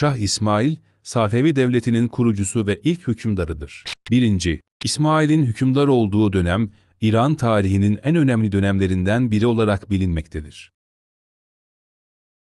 Şah İsmail, Safevi Devleti'nin kurucusu ve ilk hükümdarıdır. 1. İsmail'in hükümdar olduğu dönem, İran tarihinin en önemli dönemlerinden biri olarak bilinmektedir.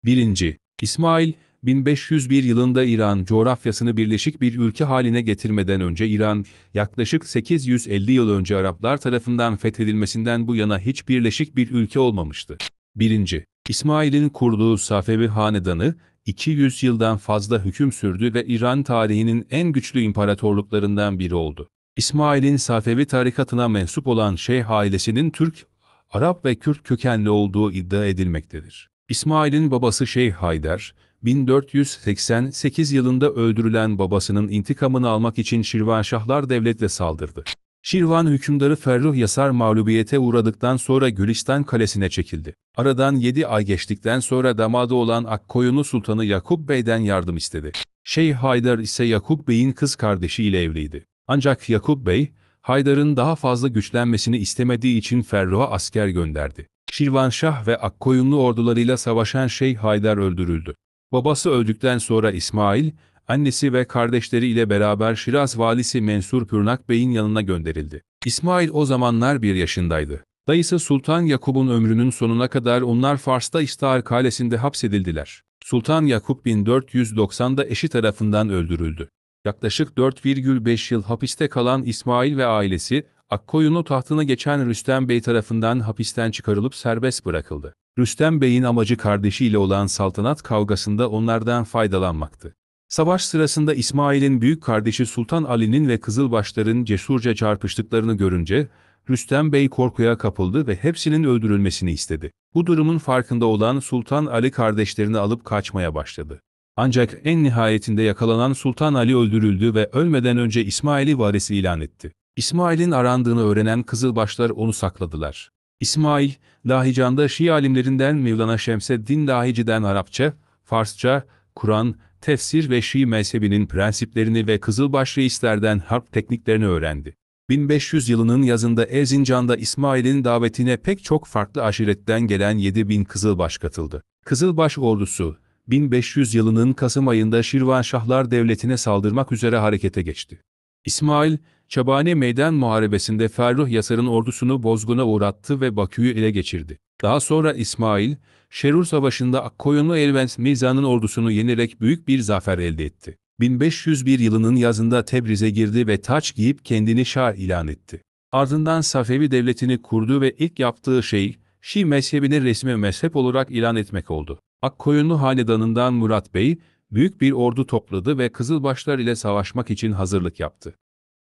1. İsmail, 1501 yılında İran coğrafyasını birleşik bir ülke haline getirmeden önce İran, yaklaşık 850 yıl önce Araplar tarafından fethedilmesinden bu yana hiç birleşik bir ülke olmamıştı. 1. İsmail'in kurduğu Safevi Hanedanı, 200 yıldan fazla hüküm sürdü ve İran tarihinin en güçlü imparatorluklarından biri oldu. İsmail'in Safevi tarikatına mensup olan Şeyh ailesinin Türk, Arap ve Kürt kökenli olduğu iddia edilmektedir. İsmail'in babası Şeyh Haydar, 1488 yılında öldürülen babasının intikamını almak için Şirvanşahlar devletle saldırdı. Şirvan hükümdarı Ferruh Yasar mağlubiyete uğradıktan sonra Gülistan Kalesi'ne çekildi. Aradan 7 ay geçtikten sonra damadı olan Akkoyunlu Sultanı Yakup Bey'den yardım istedi. Şeyh Haydar ise Yakup Bey'in kız kardeşiyle evliydi. Ancak Yakup Bey, Haydar'ın daha fazla güçlenmesini istemediği için Ferruh'a asker gönderdi. Şirvan Şah ve Akkoyunlu ordularıyla savaşan Şeyh Haydar öldürüldü. Babası öldükten sonra İsmail, annesi ve kardeşleri ile beraber Şiraz valisi Mensur Pürnak Bey'in yanına gönderildi. İsmail o zamanlar bir yaşındaydı. Dayısı Sultan Yakup'un ömrünün sonuna kadar onlar Fars'ta İstihar Kalesi'nde hapsedildiler. Sultan Yakup 1490'da eşi tarafından öldürüldü. Yaklaşık 4,5 yıl hapiste kalan İsmail ve ailesi, Akkoyunlu tahtına geçen Rüstem Bey tarafından hapisten çıkarılıp serbest bırakıldı. Rüstem Bey'in amacı kardeşiyle olan saltanat kavgasında onlardan faydalanmaktı. Savaş sırasında İsmail'in büyük kardeşi Sultan Ali'nin ve Kızılbaşların cesurca çarpıştıklarını görünce, Rüstem Bey korkuya kapıldı ve hepsinin öldürülmesini istedi. Bu durumun farkında olan Sultan Ali kardeşlerini alıp kaçmaya başladı. Ancak en nihayetinde yakalanan Sultan Ali öldürüldü ve ölmeden önce İsmail'i varisi ilan etti. İsmail'in arandığını öğrenen Kızılbaşlar onu sakladılar. İsmail, Dahican'da Şii alimlerinden Mevlana Şemseddin Dahici'den Arapça, Farsça, Kur'an, tefsir ve Şii mezhebinin prensiplerini ve Kızılbaş reislerden harp tekniklerini öğrendi. 1500 yılının yazında Erzincan'da İsmail'in davetine pek çok farklı aşiretten gelen 7000 Kızılbaş katıldı. Kızılbaş ordusu, 1500 yılının Kasım ayında Şirvanşahlar Devleti'ne saldırmak üzere harekete geçti. İsmail, Çabane Meydan Muharebesi'nde Ferruh Yasar'ın ordusunu bozguna uğrattı ve Bakü'yü ele geçirdi. Daha sonra İsmail, Şerur Savaşı'nda Akkoyunlu Elvens Mizan'ın ordusunu yenerek büyük bir zafer elde etti. 1501 yılının yazında Tebriz'e girdi ve taç giyip kendini şah ilan etti. Ardından Safevi devletini kurdu ve ilk yaptığı şey, Şii mezhebini resmi mezhep olarak ilan etmek oldu. Akkoyunlu Hanedanı'ndan Murat Bey, büyük bir ordu topladı ve Kızılbaşlar ile savaşmak için hazırlık yaptı.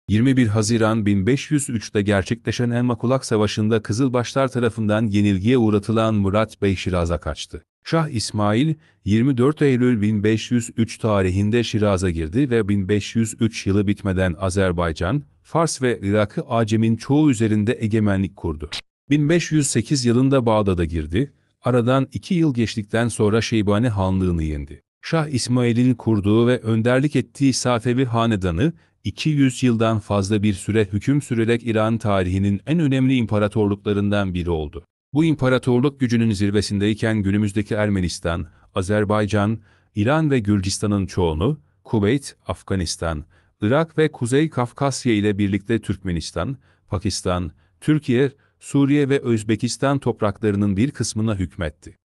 21 Haziran 1503'te gerçekleşen Elmakulak Savaşı'nda Kızılbaşlar tarafından yenilgiye uğratılan Murat Bey Şiraz'a kaçtı. Şah İsmail, 24 Eylül 1503 tarihinde Şiraz'a girdi ve 1503 yılı bitmeden Azerbaycan, Fars ve Irak'ı Acem'in çoğu üzerinde egemenlik kurdu. 1508 yılında Bağdat'a girdi, aradan iki yıl geçtikten sonra Şeybani Hanlığı'nı yendi. Şah İsmail'in kurduğu ve önderlik ettiği Safevi Hanedanı, 200 yıldan fazla bir süre hüküm sürerek İran tarihinin en önemli imparatorluklarından biri oldu. Bu imparatorluk gücünün zirvesindeyken günümüzdeki Ermenistan, Azerbaycan, İran ve Gürcistan'ın çoğunu, Kuveyt, Afganistan, Irak ve Kuzey Kafkasya ile birlikte Türkmenistan, Pakistan, Türkiye, Suriye ve Özbekistan topraklarının bir kısmına hükmetti.